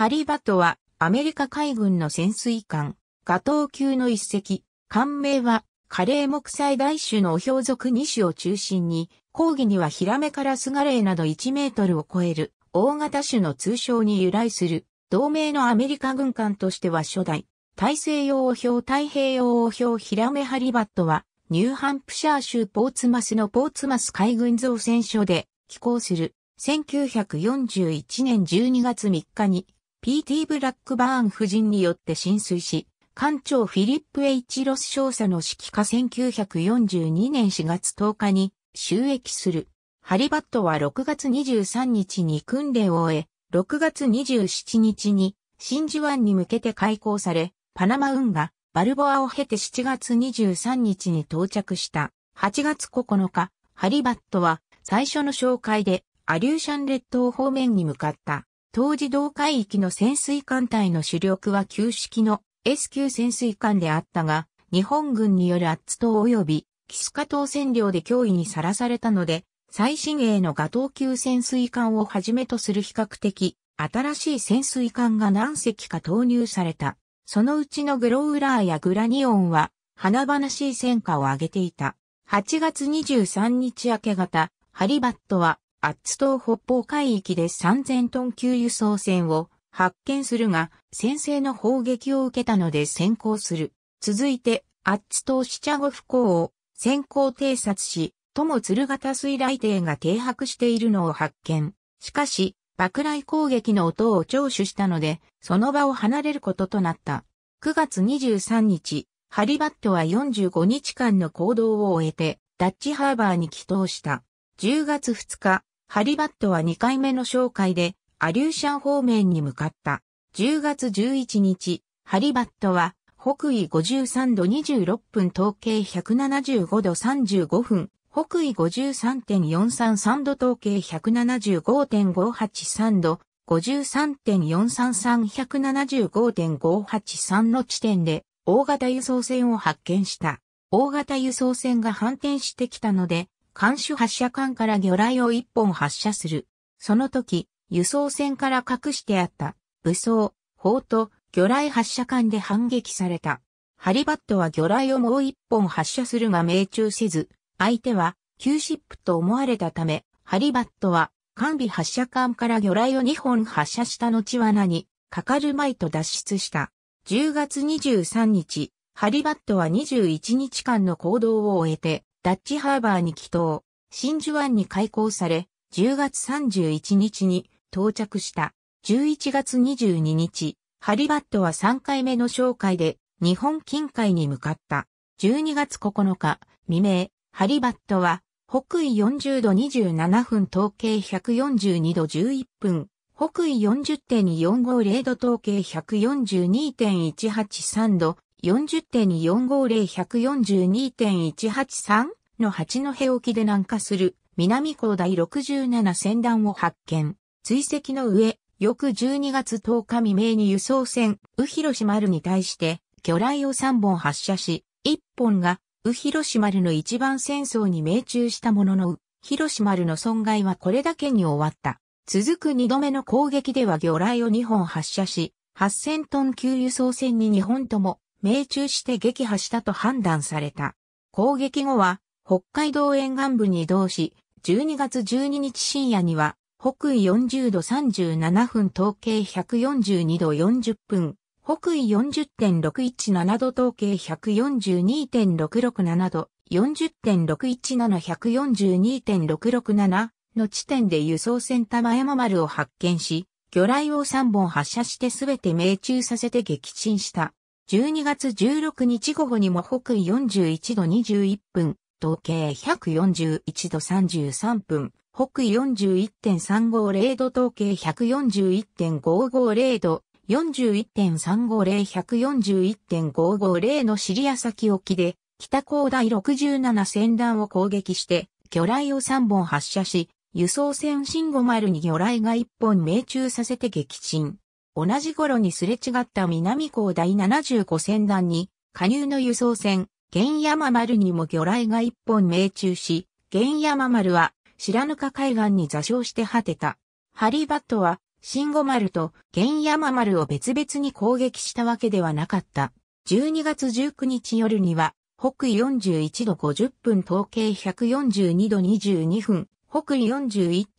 ハリバトはアメリカ海軍の潜水艦、ガトー級の一隻、艦名はカレー木栽大種のお標族2種を中心に、講義にはヒラメからスガレーなど1メートルを超える大型種の通称に由来する、同盟のアメリカ軍艦としては初代、大西洋王標太平洋王標ヒラメハリバットは、ニューハンプシャー州ポーツマスのポーツマス海軍造船所で寄港する1941年12月3日に P.T. ブラックバーン夫人によって浸水し、艦長フィリップ・ H・ ロス少佐の指揮下1942年4月10日に収益する。ハリバットは6月23日に訓練を終え、6月27日に真珠湾に向けて開港され、パナマ運河、バルボアを経て7月23日に到着した。8月9日、ハリバットは最初の紹介でアリューシャン列島方面に向かった。当時同海域の潜水艦隊の主力は旧式の S 級潜水艦であったが、日本軍によるアッツ島及びキスカ島占領で脅威にさらされたので、最新鋭のガトー級潜水艦をはじめとする比較的新しい潜水艦が何隻か投入された。そのうちのグロウラーやグラニオンは花々しい戦果を上げていた。8月23日明け方、ハリバットはアッツ島北方海域で3000トン級輸送船を発見するが、先制の砲撃を受けたので先行する。続いて、アッツ島シチャゴフ港を先行偵察し、とも鶴型水雷艇が停泊しているのを発見。しかし、爆雷攻撃の音を聴取したので、その場を離れることとなった。9月23日、ハリバットは45日間の行動を終えて、ダッチハーバーに帰投した。10月2日、ハリバットは2回目の紹介で、アリューシャン方面に向かった。10月11日、ハリバットは、北緯53度26分、統計175度35分、北緯53.433度統計175.583度、53.433175.583の地点で大型輸送船を発見した。大型輸送船が反転してきたので、艦首発射管から魚雷を一本発射する。その時、輸送船から隠してあった武装、砲と魚雷発射管で反撃された。ハリバットは魚雷をもう一本発射するが命中せず、相手は9。シップと思われたため、ハリバットは完備発射管から魚雷を2本発射した後罠にかかるまいと脱出した。10月23日、ハリバットは21日間の行動を終えて、ダッチハーバーに帰島、真珠湾に開港され、10月31日に到着した。11月22日、ハリバットは3回目の紹介で日本近海に向かった。12月9日、未明、ハリバットは北緯40度27分統計142度11分、北緯40.450度統計142.183度、40.450-142.183の八戸沖で南下する南港第67船団を発見。追跡の上、翌12月10日未明に輸送船、ウヒロシ丸に対して、魚雷を3本発射し、1本が、ウヒロシ丸の一番戦争に命中したものの、ウヒロシ丸の損害はこれだけに終わった。続く2度目の攻撃では魚雷を2本発射し、8000トン級輸送船に2本とも命中して撃破したと判断された。攻撃後は、北海道沿岸部に移動し、12月12日深夜には、北緯40度37分統計142度40分、北緯40.617度統計142.667度、40.617142.667の地点で輸送船玉山丸を発見し、魚雷を3本発射してすべて命中させて撃沈した。12月16日午後にも北緯41度21分、東経141度33分、北緯41.350度東経141.550度、41.350、141.550のシリア先沖で、北高台67戦団を攻撃して、魚雷を3本発射し、輸送船シンゴマルに魚雷が1本命中させて撃沈。同じ頃にすれ違った南港第75船団に、加入の輸送船、玄山丸にも魚雷が一本命中し、玄山丸は白糠海岸に座礁して果てた。ハリバットは、新五丸と玄山丸を別々に攻撃したわけではなかった。12月19日夜には、北緯41度50分統計142度22分、北緯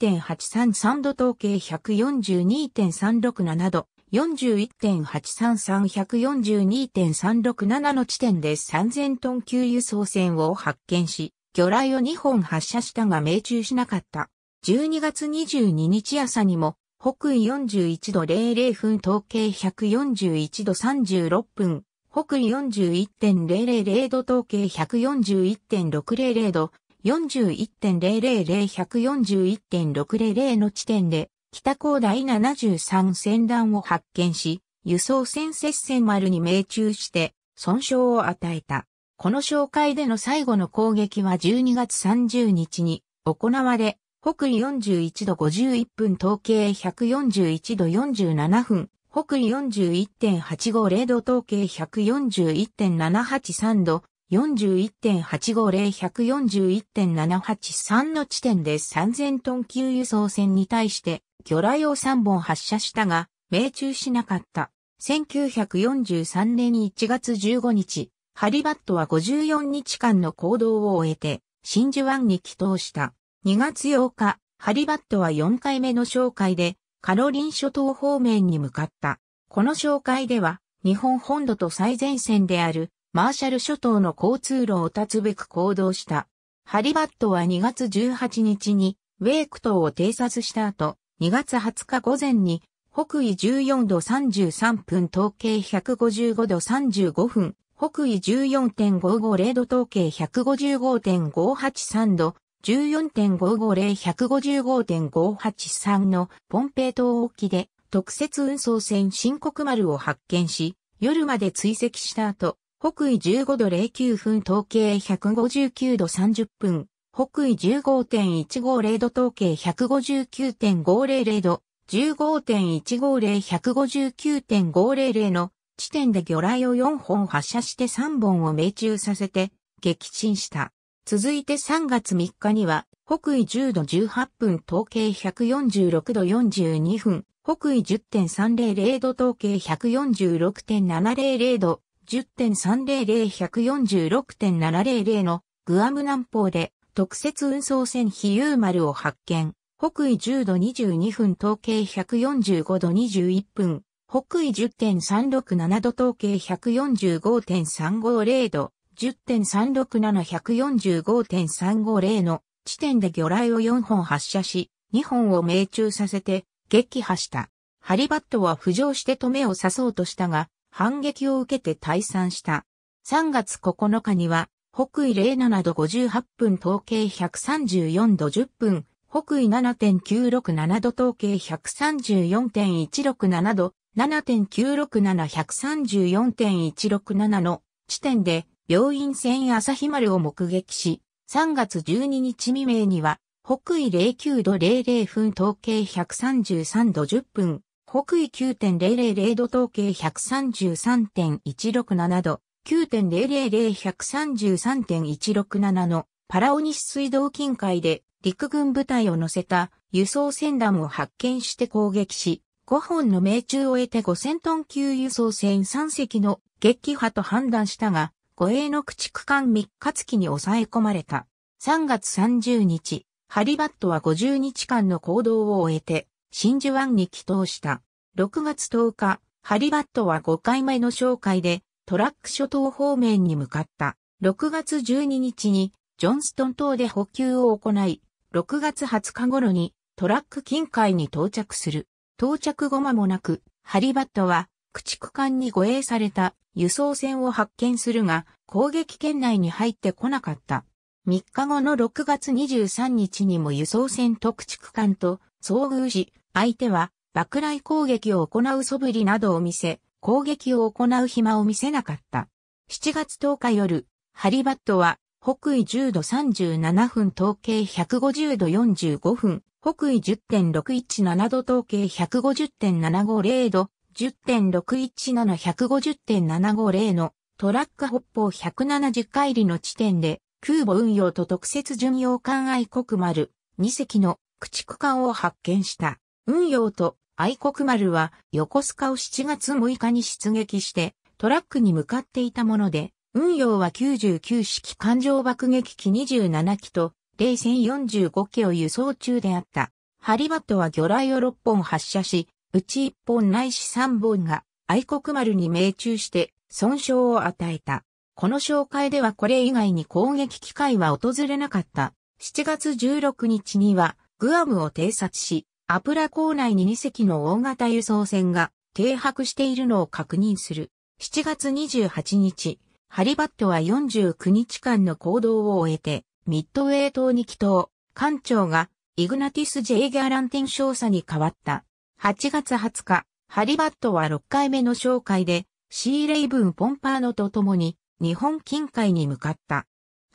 41.833度統計142.367度、41.833142.367の地点で3000トン級輸送船を発見し、魚雷を2本発射したが命中しなかった。12月22日朝にも、北緯41度00分統計141度36分、北緯41.000度統計141.600度、41.000-141.600の地点で、北高台73戦団を発見し、輸送船接戦丸に命中して、損傷を与えた。この紹介での最後の攻撃は12月30日に行われ、北緯41度51分統計141度47分、北緯41.850度統計141.783度、41.850-141.783の地点で3000トン級輸送船に対して魚雷を3本発射したが、命中しなかった。1943年1月15日、ハリバットは54日間の行動を終えて、真珠湾に帰投した。2月8日、ハリバットは4回目の紹介で、カロリン諸島方面に向かった。この紹介では、日本本土と最前線であるマーシャル諸島の交通路を断つべく行動した。ハリバットは2月18日にウェーク島を偵察した後、2月20日午前に北緯14度33分統計155度35分、北緯14.550度統計155.583度、14.550155.583のポンペイ島沖で特設運送船新国丸を発見し、夜まで追跡した後、北緯15度09分統計159度30分、北緯15.150度統計159.500度、15.150159.500の地点で魚雷を4本発射して3本を命中させて撃沈した。続いて3月3日には北緯10度18分統計146度42分、北緯10.300度統計146.700度、10.300-146.700のグアム南方で特設運送船比喩丸を発見。北緯10度22分統計145度21分。北緯10.367度統計145.350度。10.367145.350の地点で魚雷を4本発射し、2本を命中させて撃破した。ハリバットは浮上して止めを刺そうとしたが、反撃を受けて退散した。3月9日には、北緯07度58分統計134度10分、北緯7.967度統計134.167度、7.967134.167の地点で病院船朝日丸を目撃し、3月12日未明には北緯09度00分統計133度10分、北緯9.000度統計133.167度、9.000133.167のパラオニス水道近海で陸軍部隊を乗せた輸送船団を発見して攻撃し、5本の命中を得て5000トン級輸送船3隻の撃破と判断したが、護衛の駆逐艦3日月に抑え込まれた。3月30日、ハリバットは50日間の行動を終えて、真珠湾に帰投した。6月10日、ハリバットは5回目の紹介でトラック諸島方面に向かった。6月12日にジョンストン島で補給を行い、6月20日頃にトラック近海に到着する。到着後間もなく、ハリバットは駆逐艦に護衛された輸送船を発見するが、攻撃圏内に入ってこなかった。3日後の6月23日にも輸送船と駆逐艦と遭遇し、相手は爆雷攻撃を行う素振りなどを見せ、攻撃を行う暇を見せなかった。7月10日夜、ハリバットは北緯10度37分統計150度45分、北緯10.617度統計150.750度、10.617150.750のトラック北方170海里の地点で空母運用と特設巡洋艦愛国丸2隻の駆逐艦を発見した。運用と愛国丸は横須賀を7月6日に出撃してトラックに向かっていたもので、運用は99式艦上爆撃機27機と0戦45機を輸送中であった。ハリバットは魚雷を6本発射し、うち1本ないし3本が愛国丸に命中して損傷を与えた。この紹介ではこれ以外に攻撃機会は訪れなかった。7月16日にはグアムを偵察し、アプラ港内に2隻の大型輸送船が停泊しているのを確認する。7月28日、ハリバットは49日間の行動を終えて、ミッドウェー島に帰島、艦長がイグナティス・ジェイ・ギャランティン少佐に変わった。8月20日、ハリバットは6回目の紹介で、シーレイブン・ポンパーノと共に日本近海に向かった。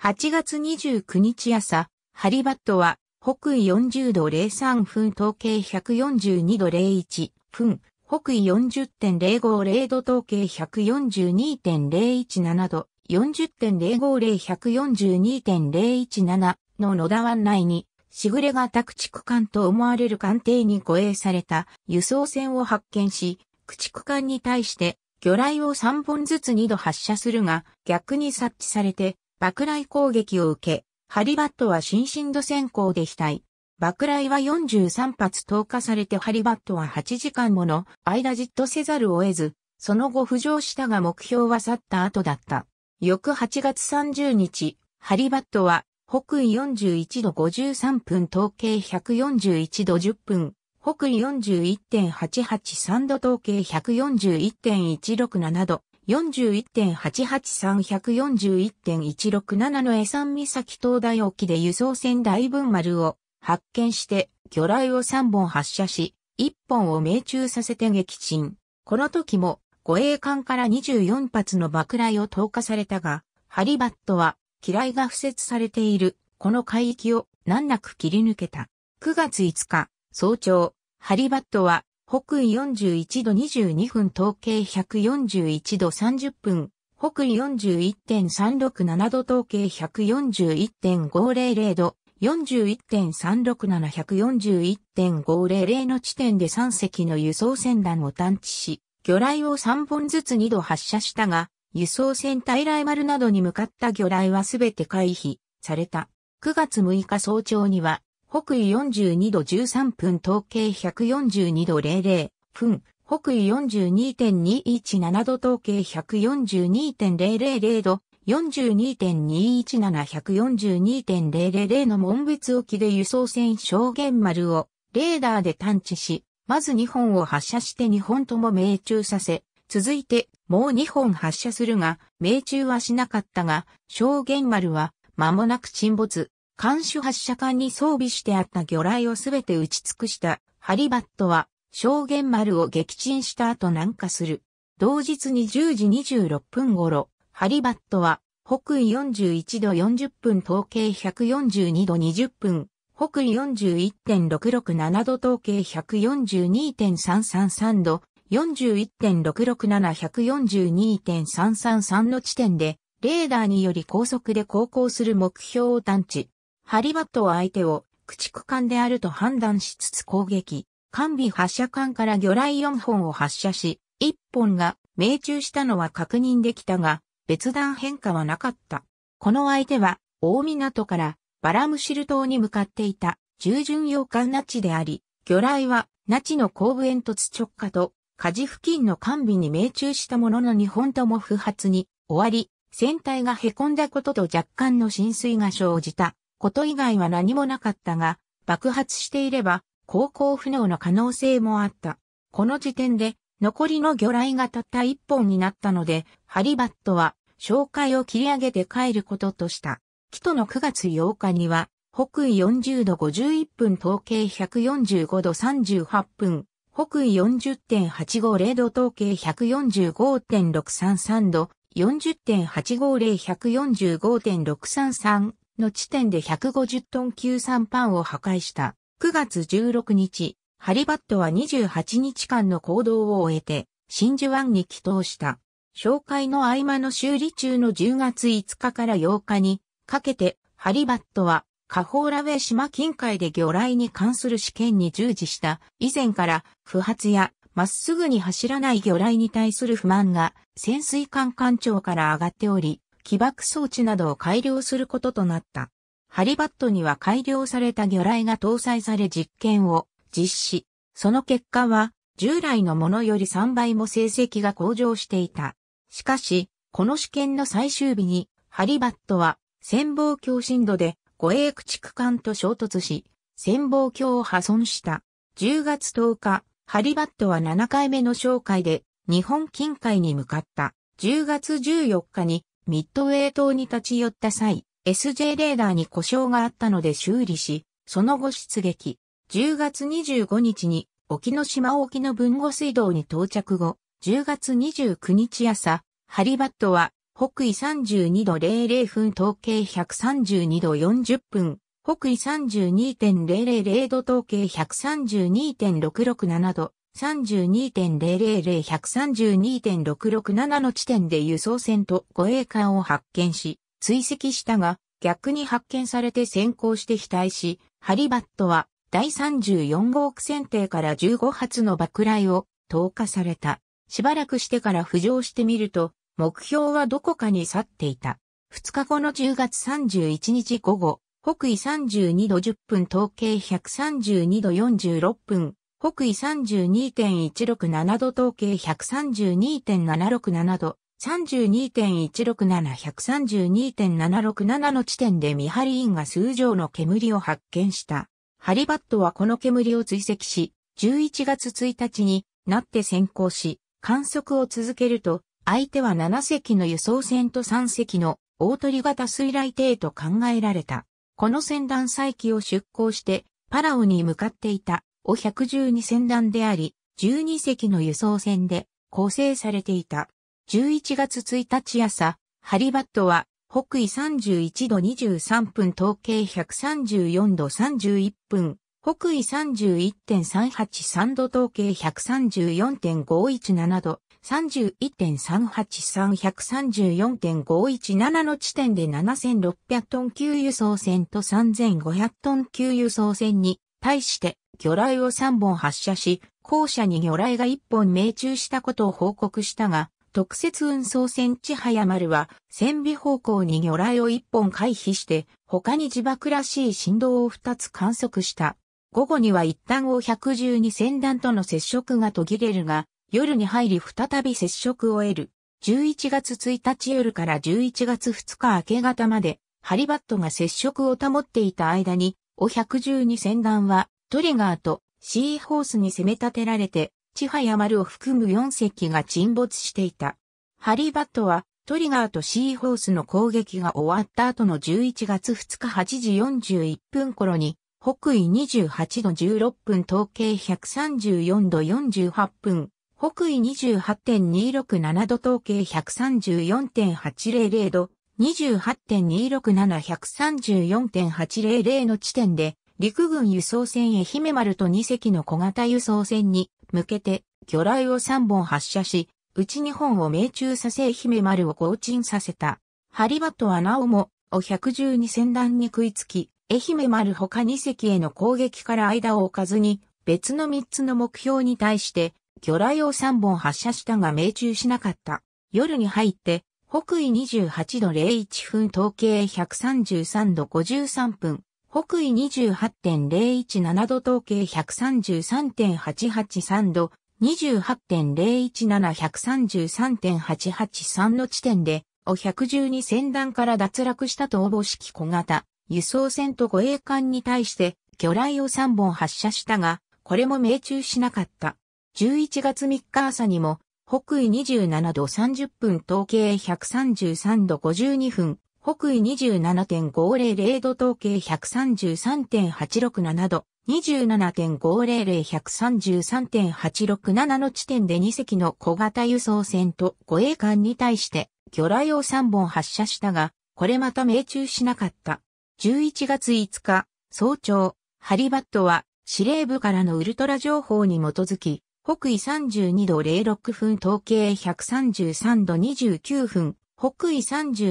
8月29日朝、ハリバットは北緯40度03分統計142度01分、北緯40.050度統計142.017度、40.050142.017の野田湾内に、しぐれが宅地区間と思われる艦艇に護衛された輸送船を発見し、駆逐艦に対して魚雷を3本ずつ2度発射するが、逆に察知されて、爆雷攻撃を受け、ハリバットは新進度先行で被対。爆雷は43発投下されてハリバットは8時間もの間じっとせざるを得ず、その後浮上したが目標は去った後だった。翌8月30日、ハリバットは北緯41度53分統計141度10分、北緯41.883度統計141.167度、41.8834141.167の江山岬灯台沖で輸送船大分丸を発見して魚雷を3本発射し、1本を命中させて撃沈。この時も護衛艦から24発の爆雷を投下されたが、ハリバットは機雷が付設されているこの海域を難なく切り抜けた。9月5日、早朝、ハリバットは北緯41度22分統計141度30分、北緯41.367度統計141.500度、41.367141.500の地点で3隻の輸送船団を探知し、魚雷を3本ずつ2度発射したが、輸送船大雷丸などに向かった魚雷はすべて回避された。9月6日早朝には、北緯42度13分統計142度00分、北緯42.217度統計142.000度、42.217142.000の門別沖で輸送船証言丸をレーダーで探知し、まず2本を発射して2本とも命中させ、続いてもう2本発射するが、命中はしなかったが、証言丸は間もなく沈没。艦首発射管に装備してあった魚雷をすべて打ち尽くしたハリバットは、証言丸を撃沈した後南下する。同日に10時26分頃、ハリバットは、北緯41度40分統計142度20分、北緯41.667度統計142.333度、4 1 6 6 7 1 4 2 3 3 3の地点で、レーダーにより高速で航行する目標を探知。ハリバットは相手を駆逐艦であると判断しつつ攻撃。完備発射艦から魚雷4本を発射し、1本が命中したのは確認できたが、別段変化はなかった。この相手は、大港からバラムシル島に向かっていた従順洋艦ナチであり、魚雷はナチの後部煙突直下と火事付近の艦尾に命中したものの2本とも不発に終わり、船体が凹んだことと若干の浸水が生じた。こと以外は何もなかったが、爆発していれば、航行不能の可能性もあった。この時点で、残りの魚雷がたった一本になったので、ハリバットは、紹介を切り上げて帰ることとした。キトの9月8日には、北緯40度51分統計145度38分、北緯40.850度統計145.633度、40.850145.633の地点で150トン級3パンを破壊した。9月16日、ハリバットは28日間の行動を終えて、真珠湾に帰投した。紹介の合間の修理中の10月5日から8日にかけて、ハリバットは、カホーラウェイ島近海で魚雷に関する試験に従事した。以前から、不発や、まっすぐに走らない魚雷に対する不満が、潜水艦艦長から上がっており、起爆装置などを改良することとなった。ハリバットには改良された魚雷が搭載され実験を実施。その結果は、従来のものより3倍も成績が向上していた。しかし、この試験の最終日に、ハリバットは、潜望鏡深度で護衛駆逐艦と衝突し、潜望鏡を破損した。10月10日、ハリバットは7回目の紹介で、日本近海に向かった。10月14日にミッドウェイ島に立ち寄った際、SJ レーダーに故障があったので修理し、その後出撃。10月25日に沖ノ島沖の文後水道に到着後、10月29日朝、ハリバットは北緯32度00分統計132度40分、北緯32.000度統計132.667度、32.00132.667の地点で輸送船と護衛艦を発見し、追跡したが、逆に発見されて先行して被対し、ハリバットは第34号区船艇から15発の爆雷を投下された。しばらくしてから浮上してみると、目標はどこかに去っていた。2日後の10月31日午後、北緯32度10分統計132度46分、北緯32.167度統計132.767度、32.167、132.767の地点で見張り員が数錠の煙を発見した。ハリバットはこの煙を追跡し、11月1日になって先行し、観測を続けると、相手は7隻の輸送船と3隻の大鳥型水雷艇と考えられた。この船団再起を出港して、パラオに向かっていたを112船団であり、12隻の輸送船で構成されていた。11月1日朝、ハリバットは北緯31度23分統計134度31分、北緯31.383度統計134.517度、31.383134.517の地点で7600トン級輸送船と3500トン級輸送船に対して魚雷を3本発射し、後者に魚雷が1本命中したことを報告したが、特設運送船千早丸は、船尾方向に魚雷を1本回避して、他に自爆らしい振動を2つ観測した。午後には一旦を112船団との接触が途切れるが、夜に入り再び接触を得る。11月1日夜から11月2日明け方まで、ハリバットが接触を保っていた間に、お112船団はトリガーとシーホースに攻め立てられて、千早丸を含む4隻が沈没していた。ハリバットは、トリガーとシーホースの攻撃が終わった後の11月2日8時41分頃に、北緯28度16分、統計134度48分、北緯28.267度、統計134.800度、28.267、134.800の地点で、陸軍輸送船愛媛丸と2隻の小型輸送船に向けて魚雷を3本発射し、うち2本を命中させ愛媛丸を降沈させた。ハリバトはなおも、を112船団に食いつき、愛媛丸他2隻への攻撃から間を置かずに、別の3つの目標に対して、魚雷を3本発射したが命中しなかった。夜に入って、北緯28度01分統計133度53分、北緯28.017度統計133.883度、28.017133.883の地点で、お112船団から脱落したと応募式小型、輸送船と護衛艦に対して、魚雷を3本発射したが、これも命中しなかった。11月3日朝にも、北緯27度30分統計133度52分、北緯27.500度統計133.867度、27.500-133.867の地点で2隻の小型輸送船と護衛艦に対して魚雷を3本発射したが、これまた命中しなかった。11月5日、早朝、ハリバットは司令部からのウルトラ情報に基づき、北緯32度06分統計133度29分北緯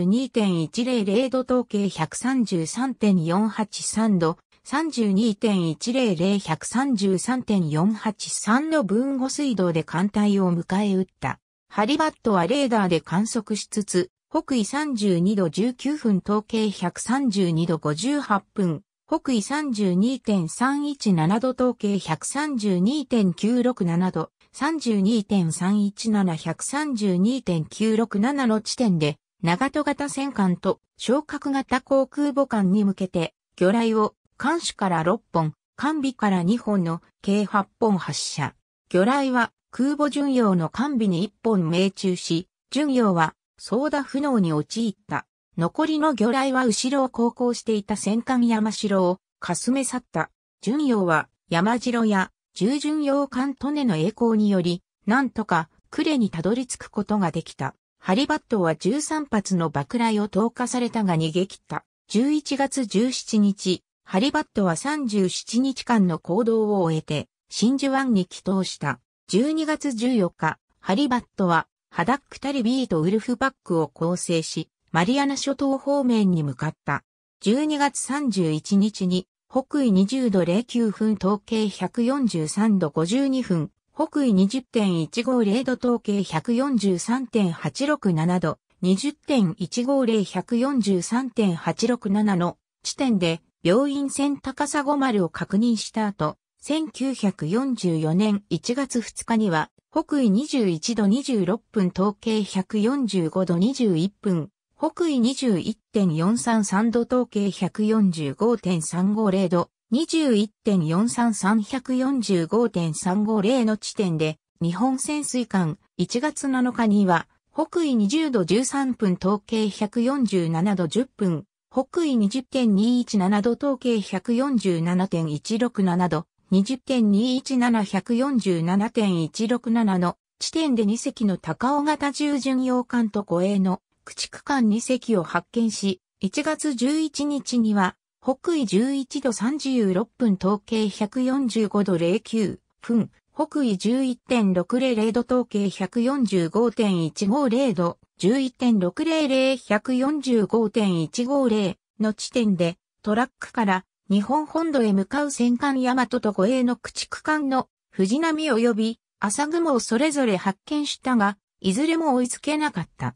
32.100度統計133.483度、32.100133.483の分後水道で艦隊を迎え撃った。ハリバットはレーダーで観測しつつ、北緯32度19分統計132度58分、北緯32.317度統計132.967度、32.317-132.967の地点で、長戸型戦艦と昇格型航空母艦に向けて、魚雷を艦首から6本、艦尾から2本の計8本発射。魚雷は空母巡洋の艦尾に1本命中し、巡洋は操舵不能に陥った。残りの魚雷は後ろを航行していた戦艦山城をかすめ去った。巡洋は山城や従順洋艦トネの栄光により、なんとか、クレにたどり着くことができた。ハリバットは13発の爆雷を投下されたが逃げ切った。11月17日、ハリバットは37日間の行動を終えて、真珠湾に帰投した。12月14日、ハリバットは、ハダックタリビーとウルフバックを構成し、マリアナ諸島方面に向かった。12月31日に北緯20度09分統計143度52分、北緯20.150度統計143.867度、20.150143.867の地点で病院線高砂丸を確認した後、1944年1月2日には北緯21度26分統計145度21分、北緯21.433度統計145.350度、21.433145.350の地点で、日本潜水艦1月7日には、北緯20度13分統計147度10分、北緯20.217度統計147.167度、20.217147.167の地点で2隻の高尾型従巡洋艦と護衛の駆逐艦2隻を発見し、1月11日には、北緯11度36分統計145度09分、北緯11.600度統計145.150度、11.600-145.150の地点で、トラックから日本本土へ向かう戦艦大和と護衛の駆逐艦の藤波及び朝雲をそれぞれ発見したが、いずれも追いつけなかった。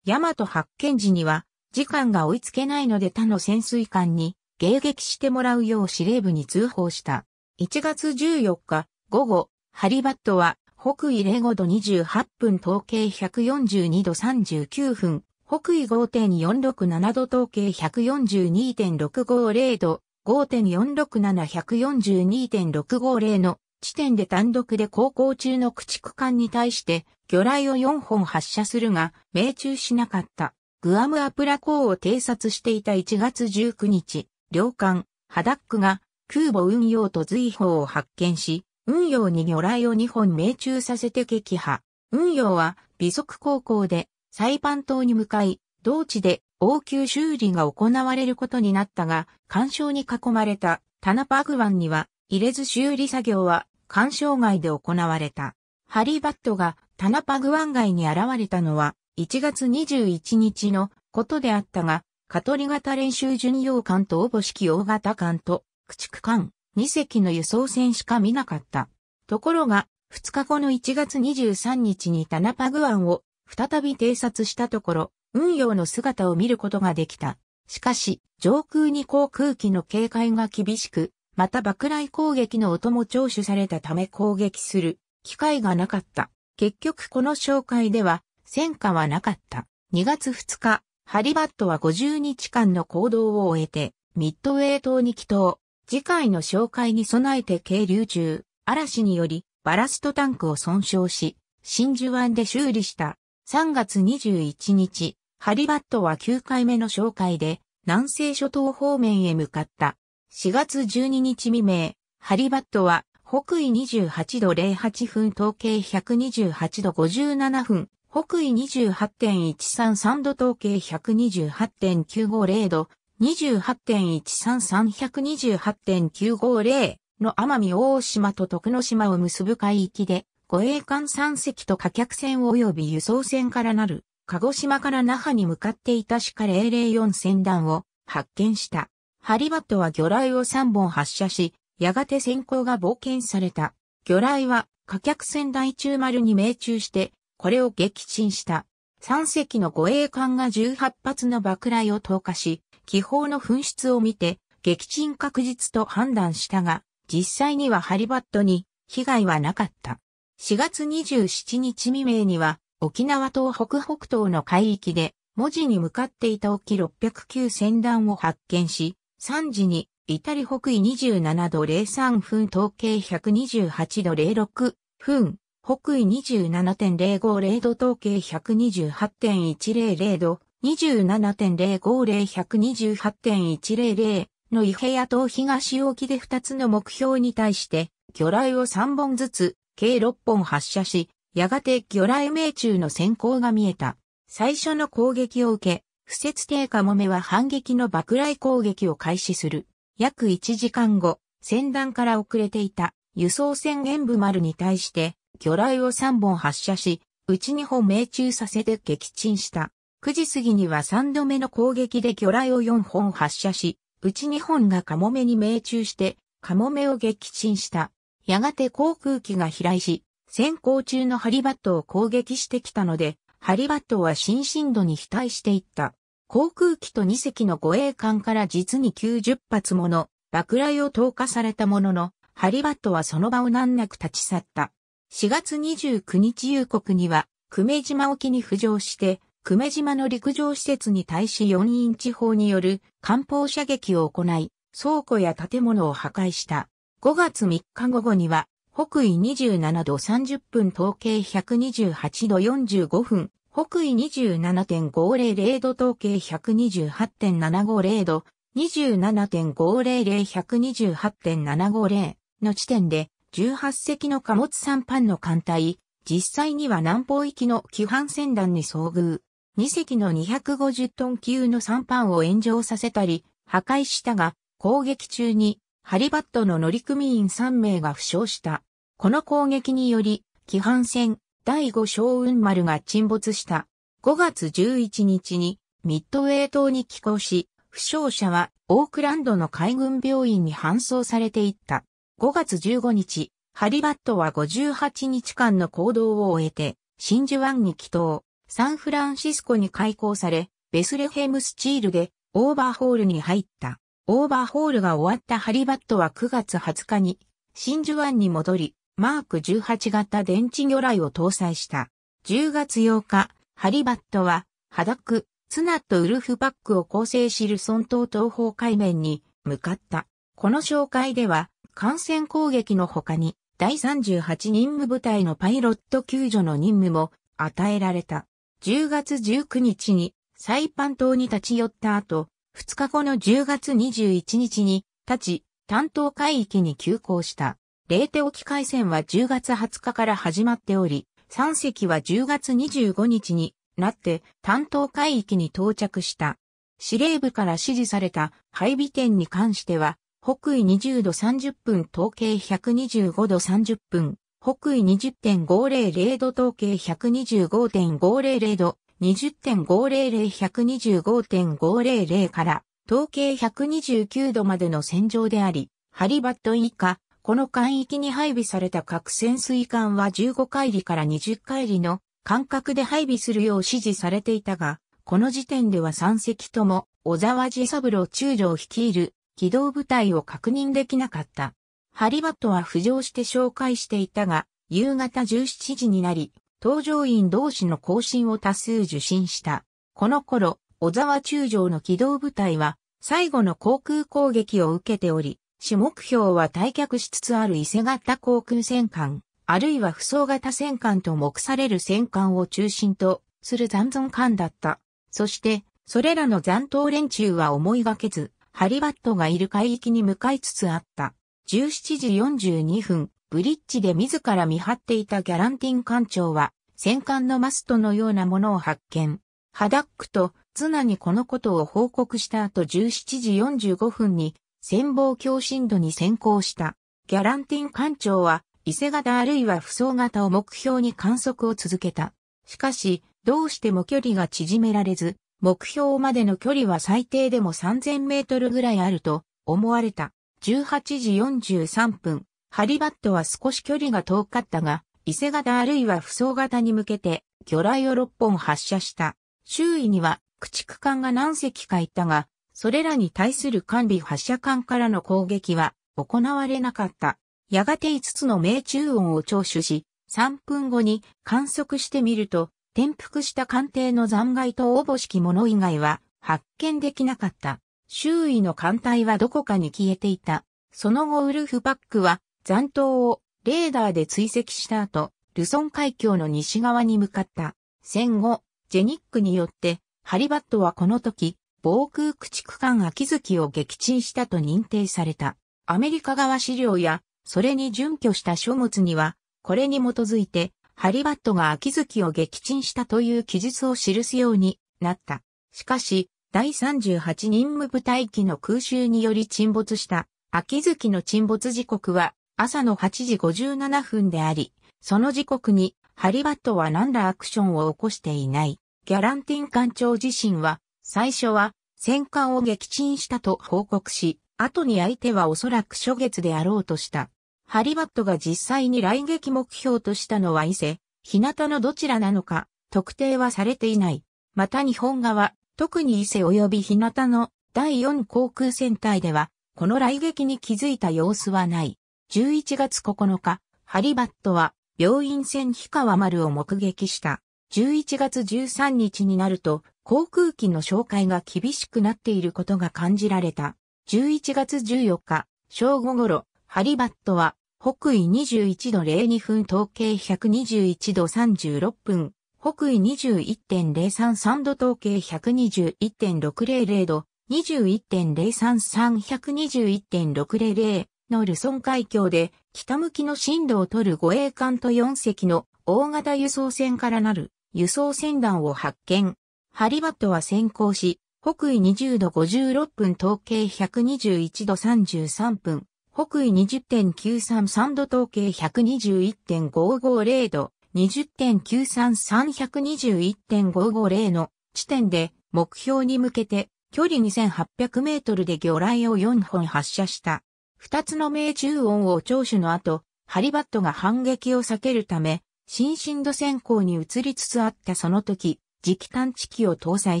ヤマト発見時には、時間が追いつけないので他の潜水艦に迎撃してもらうよう司令部に通報した。1月14日午後、ハリバットは北緯05度28分統計142度39分、北緯5.467度統計142.650度、5.467142.650の地点で単独で航行中の駆逐艦に対して魚雷を4本発射するが、命中しなかった。グアムアプラ港を偵察していた1月19日、領艦、ハダックが空母運用と随砲を発見し、運用に魚雷を2本命中させて撃破。運用は美速航行でサイパン島に向かい、同地で応急修理が行われることになったが、干渉に囲まれたタナパグワンには入れず修理作業は干渉外で行われた。ハリーバットがタナパグ湾外に現れたのは1月21日のことであったが、カトリ型練習巡洋艦とおぼしき大型艦と駆逐艦2隻の輸送船しか見なかった。ところが、2日後の1月23日にタナパグ湾を再び偵察したところ、運用の姿を見ることができた。しかし、上空に航空機の警戒が厳しく、また爆雷攻撃の音も聴取されたため攻撃する機会がなかった。結局この紹介では戦果はなかった。2月2日、ハリバットは50日間の行動を終えて、ミッドウェー島に帰島。次回の紹介に備えて渓流中、嵐によりバラストタンクを損傷し、真珠湾で修理した。3月21日、ハリバットは9回目の紹介で、南西諸島方面へ向かった。4月12日未明、ハリバットは北緯28度08分、統計128度57分、北緯28.133度、統計128.950度、28.133128.950の奄美大島と徳之島を結ぶ海域で、護衛艦3隻と火客船及び輸送船からなる、鹿児島から那覇に向かっていた鹿004船団を発見した。ハリバットは魚雷を3本発射し、やがて先行が冒険された。魚雷は、火客船大中丸に命中して、これを撃沈した。三隻の護衛艦が18発の爆雷を投下し、気泡の噴出を見て、撃沈確実と判断したが、実際にはハリバットに被害はなかった。4月27日未明には、沖縄島北北東の海域で、文字に向かっていた沖609船団を発見し、3時にイタリ北緯27度03分統計128度06分、北緯27.050度統計128.100度、27.050128.100の伊平野と東沖で2つの目標に対して、魚雷を3本ずつ、計6本発射し、やがて魚雷命中の先行が見えた。最初の攻撃を受け、不設定下もめは反撃の爆雷攻撃を開始する。約1時間後、船団から遅れていた輸送船玄武丸に対して、魚雷を3本発射し、うち2本命中させて撃沈した。9時過ぎには3度目の攻撃で魚雷を4本発射し、うち2本がカモメに命中して、カモメを撃沈した。やがて航空機が飛来し、先行中のハリバットを攻撃してきたので、ハリバットは新進度に期対していった。航空機と2隻の護衛艦から実に90発もの爆雷を投下されたものの、ハリバットはその場を難なく立ち去った。4月29日夕刻には、久米島沖に浮上して、久米島の陸上施設に対し4インチ砲による艦砲射撃を行い、倉庫や建物を破壊した。5月3日午後には、北緯27度30分統計128度45分、北緯27.500度統計128.750度、27.500-128.750の地点で、18隻の貨物パ班の艦隊、実際には南方行きの規範船団に遭遇。2隻の250トン級のパ班を炎上させたり、破壊したが、攻撃中に、ハリバットの乗組員3名が負傷した。この攻撃により、規範船、第5小雲丸が沈没した。5月11日にミッドウェー島に寄港し、負傷者はオークランドの海軍病院に搬送されていった。5月15日、ハリバットは58日間の行動を終えて、真珠湾に帰島、サンフランシスコに開港され、ベスレヘムスチールでオーバーホールに入った。オーバーホールが終わったハリバットは9月20日に真珠湾に戻り、マーク18型電池魚雷を搭載した。10月8日、ハリバットは、ハダク、ツナとウルフパックを構成する村東東方海面に向かった。この紹介では、艦船攻撃の他に、第38任務部隊のパイロット救助の任務も与えられた。10月19日にサイパン島に立ち寄った後、2日後の10月21日に立ち、担当海域に急行した。レーテ沖海戦は10月20日から始まっており、3隻は10月25日になって担当海域に到着した。司令部から指示された配備点に関しては、北緯20度30分、統計125度30分、北緯20.500度統計125.500度、20.500,125.500から、統計129度までの線上であり、ハリバット以下、この海域に配備された各潜水艦は15海里から20海里の間隔で配備するよう指示されていたが、この時点では3隻とも小沢寺三郎中将率いる機動部隊を確認できなかった。ハリバットは浮上して紹介していたが、夕方17時になり、搭乗員同士の更新を多数受信した。この頃、小沢中将の機動部隊は最後の航空攻撃を受けており、主目標は退却しつつある伊勢型航空戦艦、あるいは不走型戦艦と目される戦艦を中心とする残存艦だった。そして、それらの残党連中は思いがけず、ハリバットがいる海域に向かいつつあった。17時42分、ブリッジで自ら見張っていたギャランティン艦長は、戦艦のマストのようなものを発見。ハダックとツナにこのことを報告した後17時45分に潜望鏡深度に先行した。ギャランティン艦長は、伊勢型あるいは不走型を目標に観測を続けた。しかし、どうしても距離が縮められず、目標までの距離は最低でも3000メートルぐらいあると思われた。18時43分、ハリバットは少し距離が遠かったが、伊勢型あるいは不走型に向けて、魚雷を6本発射した。周囲には駆逐艦が何隻かいたが、それらに対する管理発射艦からの攻撃は行われなかった。やがて5つの命中音を聴取し、3分後に観測してみると、転覆した艦艇の残骸と応募式物以外は発見できなかった。周囲の艦隊はどこかに消えていた。その後ウルフパックは残党をレーダーで追跡した後、ルソン海峡の西側に向かった。戦後、ジェニックによって、ハリバットはこの時、防空駆逐艦秋月を撃沈したと認定された。アメリカ側資料や、それに準拠した書物には、これに基づいて、ハリバットが秋月を撃沈したという記述を記すようになった。しかし、第38任務部隊機の空襲により沈没した秋月の沈没時刻は朝の8時57分であり、その時刻にハリバットは何らアクションを起こしていない。ギャランティン艦長自身は最初は戦艦を撃沈したと報告し、後に相手はおそらく初月であろうとした。ハリバットが実際に来撃目標としたのは伊勢、日向のどちらなのか、特定はされていない。また日本側、特に伊勢及び日向の第4航空戦隊では、この来撃に気づいた様子はない。11月9日、ハリバットは、病院船氷川丸を目撃した。11月13日になると、航空機の紹介が厳しくなっていることが感じられた。11月14日、正午頃、ハリバットは、北緯21度02分統計121度36分、北緯21.033度統計121.600度、21.033121.600のルソン海峡で北向きの進路を取る護衛艦と4隻の大型輸送船からなる輸送船団を発見。ハリバットは先行し、北緯20度56分統計121度33分、北緯20.933度統計121.550度、20.933121.550の地点で目標に向けて距離2800メートルで魚雷を4本発射した。二つの命中音を聴取の後、ハリバットが反撃を避けるため、新進度先行に移りつつあったその時、磁気探知機を搭載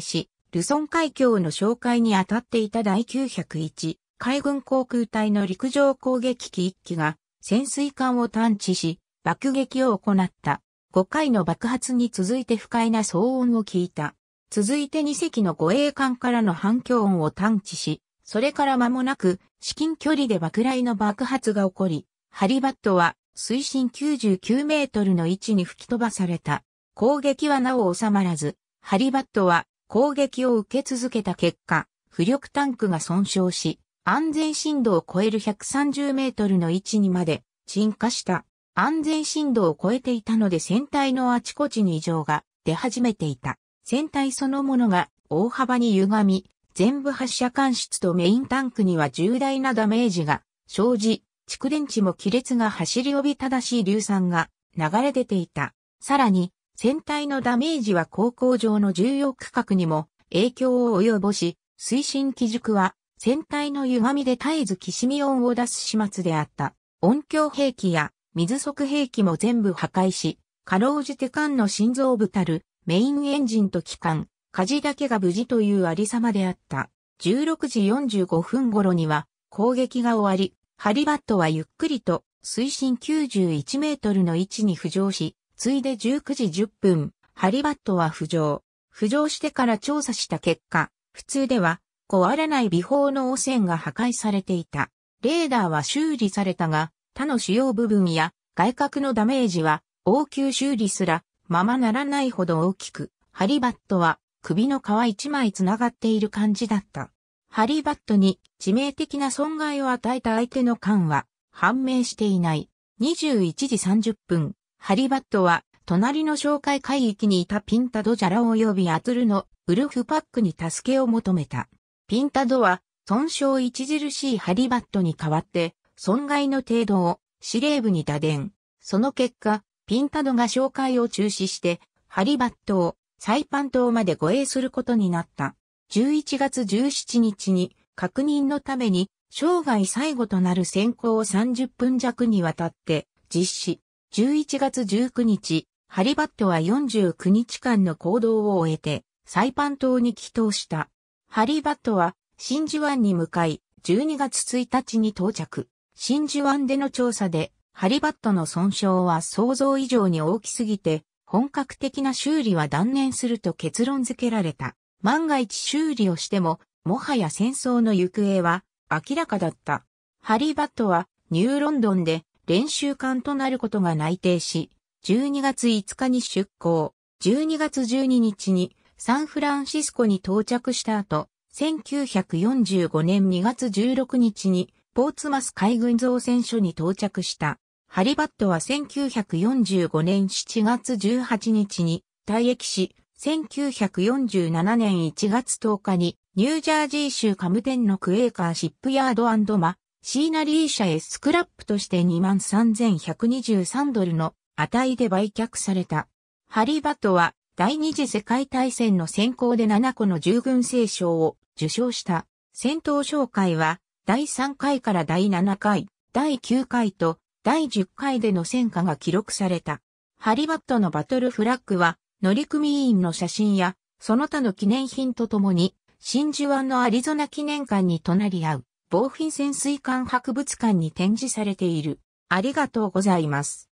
し、ルソン海峡の紹介に当たっていた第901海軍航空隊の陸上攻撃機1機が潜水艦を探知し、爆撃を行った。5回の爆発に続いて不快な騒音を聞いた。続いて2隻の護衛艦からの反響音を探知し、それから間もなく至近距離で爆雷の爆発が起こり、ハリバットは水深99メートルの位置に吹き飛ばされた。攻撃はなお収まらず、ハリバットは攻撃を受け続けた結果、浮力タンクが損傷し、安全振動を超える130メートルの位置にまで沈下した。安全振動を超えていたので船体のあちこちに異常が出始めていた。船体そのものが大幅に歪み、全部発射管室とメインタンクには重大なダメージが生じ、蓄電池も亀裂が走り帯正しい硫酸が流れ出ていた。さらに、船体のダメージは航行上の重要区画にも影響を及ぼし、推進基軸は船体の歪みで絶えずきしみ音を出す始末であった。音響兵器や水速兵器も全部破壊し、かろうじて艦の心臓部たるメインエンジンと機関、火事だけが無事というありさまであった。16時45分頃には攻撃が終わり、ハリバットはゆっくりと水深91メートルの位置に浮上し、ついで19時10分、ハリバットは浮上。浮上してから調査した結果、普通では壊れない微砲の汚染が破壊されていた。レーダーは修理されたが、他の主要部分や外角のダメージは応急修理すらままならないほど大きく、ハリバットは首の皮一枚繋がっている感じだった。ハリバットに致命的な損害を与えた相手の艦は判明していない。21時30分、ハリバットは、隣の紹介海域にいたピンタドジャラ及びアトルのウルフパックに助けを求めた。ピンタドは、損傷著しいハリバットに代わって、損害の程度を司令部に打電。その結果、ピンタドが紹介を中止して、ハリバットをサイパン島まで護衛することになった。11月17日に確認のために生涯最後となる選考を30分弱にわたって実施。11月19日、ハリバットは49日間の行動を終えて、サイパン島に帰島した。ハリバットは、真珠湾に向かい、12月1日に到着。真珠湾での調査で、ハリバットの損傷は想像以上に大きすぎて、本格的な修理は断念すると結論付けられた。万が一修理をしても、もはや戦争の行方は明らかだった。ハリー・バットはニューロンドンで練習艦となることが内定し、12月5日に出港、12月12日にサンフランシスコに到着した後、1945年2月16日にポーツマス海軍造船所に到着した。ハリバットは1945年7月18日に退役し、1947年1月10日にニュージャージー州カムテンのクエーカーシップヤードマシーナリー社へスクラップとして23,123ドルの値で売却された。ハリバトは第二次世界大戦の先行で7個の従軍聖賞を受賞した。戦闘紹介は第3回から第7回、第9回と第10回での戦果が記録された。ハリバットのバトルフラッグは乗組員の写真やその他の記念品とともに真珠湾のアリゾナ記念館に隣り合う防品潜水艦博物館に展示されている。ありがとうございます。